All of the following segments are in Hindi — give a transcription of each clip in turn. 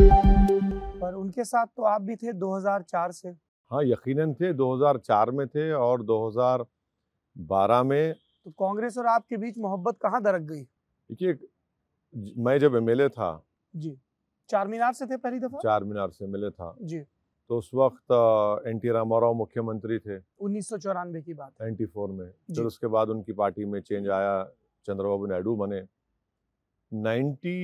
पर उनके साथ तो आप भी थे 2004 से हाँ यकीनन थे 2004 में थे और 2012 में तो कांग्रेस और आपके बीच मोहब्बत कहाँ दरक गई देखिए मैं जब एम था जी चार मीनार से थे पहली दफा चार मीनार से मिले था जी तो उस वक्त एन टी रामाराव मुख्यमंत्री थे उन्नीस की बात नाइन्टी फोर में फिर उसके बाद उनकी पार्टी में चेंज आया चंद्रबाबू नायडू बने नाइन्टी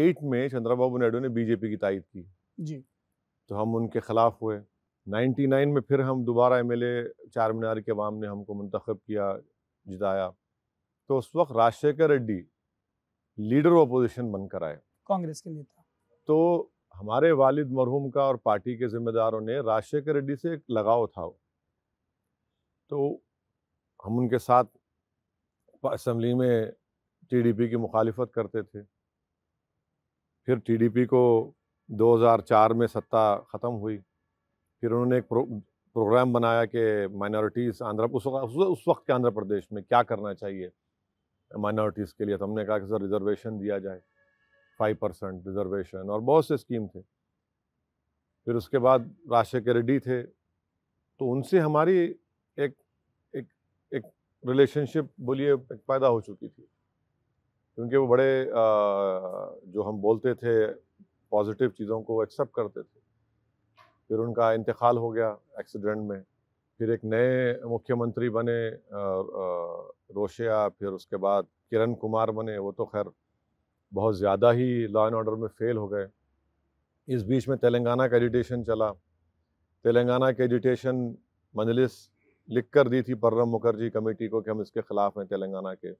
एट में चंद्राबाबू नायडू ने बीजेपी की तायद की जी तो हम उनके खिलाफ हुए 99 में फिर हम दोबारा एम एल ए चार मीनार के अवाम ने हमको मंतखब किया जिताया तो उस वक्त राजशेखर रेड्डी लीडर अपोजिशन बनकर आए कांग्रेस के नेता तो हमारे वालिद मरहूम का और पार्टी के जिम्मेदारों ने राजशेखर रेड्डी से एक लगाव था तो हम उनके साथ असम्बली में टीडीपी की मुखालफत करते थे फिर टीडीपी को 2004 में सत्ता ख़त्म हुई फिर उन्होंने एक प्रो, प्रोग्राम बनाया कि माइनॉरिटीज़ आंध्र उस वक्त उस वक्त के आंध्र प्रदेश में क्या करना चाहिए माइनॉरिटीज़ के लिए तो हमने कहा कि सर रिजर्वेशन दिया जाए फाइव परसेंट रिजर्वेशन और बहुत से स्कीम थे फिर उसके बाद राजशेखर रेड्डी थे तो उनसे हमारी एक एक एक रिलेशनशिप बोलिए पैदा हो चुकी थी क्योंकि वो बड़े जो हम बोलते थे पॉजिटिव चीज़ों को एक्सेप्ट करते थे फिर उनका इंतकाल हो गया एक्सीडेंट में फिर एक नए मुख्यमंत्री बने रोशिया फिर उसके बाद किरण कुमार बने वो तो खैर बहुत ज़्यादा ही लॉ एंड ऑर्डर में फ़ेल हो गए इस बीच में तेलंगाना का एजिटेशन चला तेलंगाना के एजिटेशन मजलिस लिख कर दी थी पर्रम मुखर्जी कमेटी को कि हम इसके ख़िलाफ़ हैं तेलंगाना के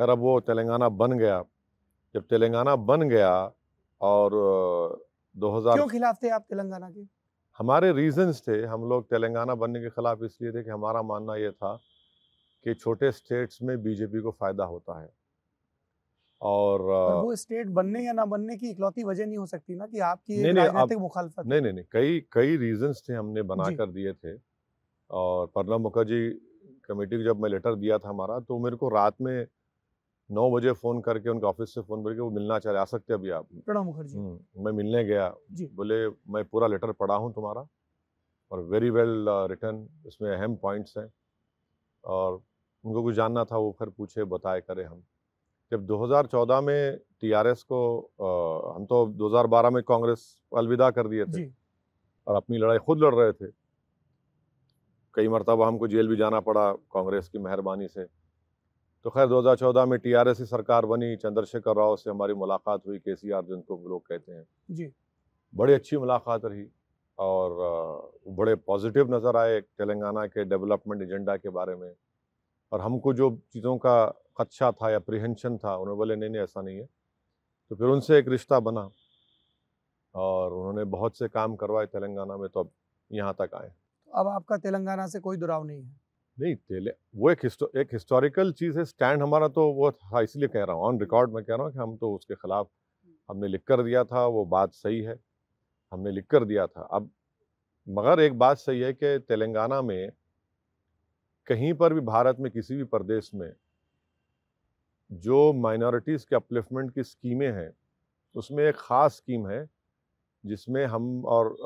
खैर अब वो तेलंगाना बन गया जब तेलंगाना बन गया और 2000 क्यों खिलाफ थे आप तेलंगाना के हमारे रीजंस थे हम लोग तेलंगाना बनने के खिलाफ इसलिए थे कि हमारा मानना यह था कि छोटे स्टेट्स में बीजेपी को फ़ायदा होता है और वो स्टेट बनने या ना बनने की इकलौती वजह नहीं हो सकती ना कि आपकी नहीं, राजनीतिक मुखालफत नहीं नहीं नहीं कई कई रीजंस थे हमने बना कर दिए थे और प्रणब मुखर्जी कमेटी को जब मैं लेटर दिया था हमारा तो मेरे को रात में नौ बजे फ़ोन करके उनके ऑफिस से फ़ोन करके वो मिलना चाह रहे आ सकते अभी आप प्रणब मुखर्जी हम्म, मैं मिलने गया बोले मैं पूरा लेटर पढ़ा हूँ तुम्हारा और वेरी वेल रिटर्न इसमें अहम पॉइंट्स हैं और उनको कुछ जानना था वो फिर पूछे बताए करे हम जब 2014 में टीआरएस को आ, uh, हम तो 2012 में कांग्रेस अलविदा कर दिए थे और अपनी लड़ाई खुद लड़ रहे थे कई मरतबा हमको जेल भी जाना पड़ा कांग्रेस की मेहरबानी से तो खैर 2014 में टीआरएस की सरकार बनी चंद्रशेखर राव से हमारी मुलाकात हुई के सी आर जिनको लोग कहते हैं जी बड़ी अच्छी मुलाकात रही और बड़े पॉजिटिव नज़र आए तेलंगाना के डेवलपमेंट एजेंडा के बारे में और हमको जो चीज़ों का खदशा था या प्रिहेंशन था उन्होंने बोले नहीं नहीं ऐसा नहीं है तो फिर उनसे एक रिश्ता बना और उन्होंने बहुत से काम करवाए तेलंगाना में तो अब यहाँ तक आए अब आपका तेलंगाना से कोई दुराव नहीं है नहीं तेले वो एक हिस्टो, एक हिस्टोरिकल चीज़ है स्टैंड हमारा तो वो था इसलिए कह रहा हूँ ऑन रिकॉर्ड मैं कह रहा हूँ कि हम तो उसके ख़िलाफ़ हम्म। हमने लिख कर दिया था वो बात सही है हमने लिख कर दिया था अब मगर एक बात सही है कि तेलंगाना में कहीं पर भी भारत में किसी भी प्रदेश में जो माइनॉरिटीज़ के अपलिफ्टमेंट की स्कीमें हैं उसमें एक ख़ास स्कीम है जिसमें हम और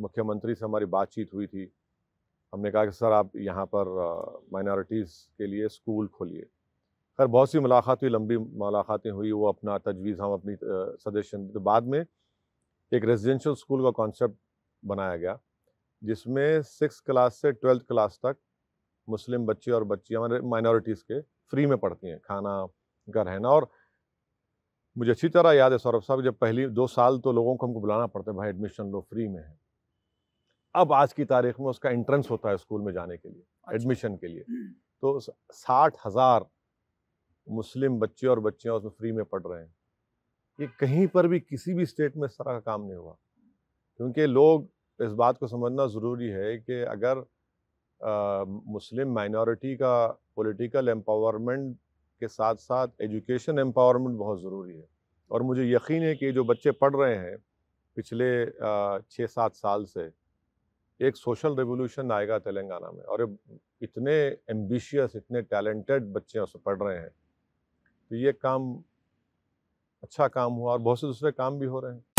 मुख्यमंत्री से हमारी बातचीत हुई थी हमने कहा कि सर आप यहाँ पर माइनॉरिटीज़ के लिए स्कूल खोलिए खैर बहुत सी मुलाकात हुई लंबी मुलाकातें हुई वो अपना तजवीज़ हम अपनी सजेशन तो बाद में एक रेजिडेंशियल स्कूल का कॉन्सेप्ट बनाया गया जिसमें सिक्स क्लास से ट्वेल्थ क्लास तक मुस्लिम बच्चे और बच्चियाँ माइनॉरिटीज़ के फ्री में पढ़ती हैं खाना का रहना और मुझे अच्छी तरह याद है सौरभ साहब जब पहली दो साल तो लोगों को हमको बुलाना पड़ता है भाई एडमिशन लो फ्री में है अब आज की तारीख में उसका एंट्रेंस होता है स्कूल में जाने के लिए अच्छा। एडमिशन के लिए हम्म। तो साठ हज़ार मुस्लिम बच्चे और बच्चियाँ उसमें फ्री में पढ़ रहे हैं ये कहीं पर भी किसी भी स्टेट में इस तरह का काम नहीं हुआ क्योंकि लोग इस बात को समझना ज़रूरी है कि अगर आ, मुस्लिम माइनॉरिटी का पॉलिटिकल एम्पावरमेंट के साथ साथ एजुकेशन एम्पावरमेंट बहुत ज़रूरी है और मुझे यकीन है कि जो बच्चे पढ़ रहे हैं पिछले छः सात साल से एक सोशल रेवोल्यूशन आएगा तेलंगाना में और इतने एम्बिशियस इतने टैलेंटेड बच्चे उसमें पढ़ रहे हैं तो ये काम अच्छा काम हुआ और बहुत से दूसरे काम भी हो रहे हैं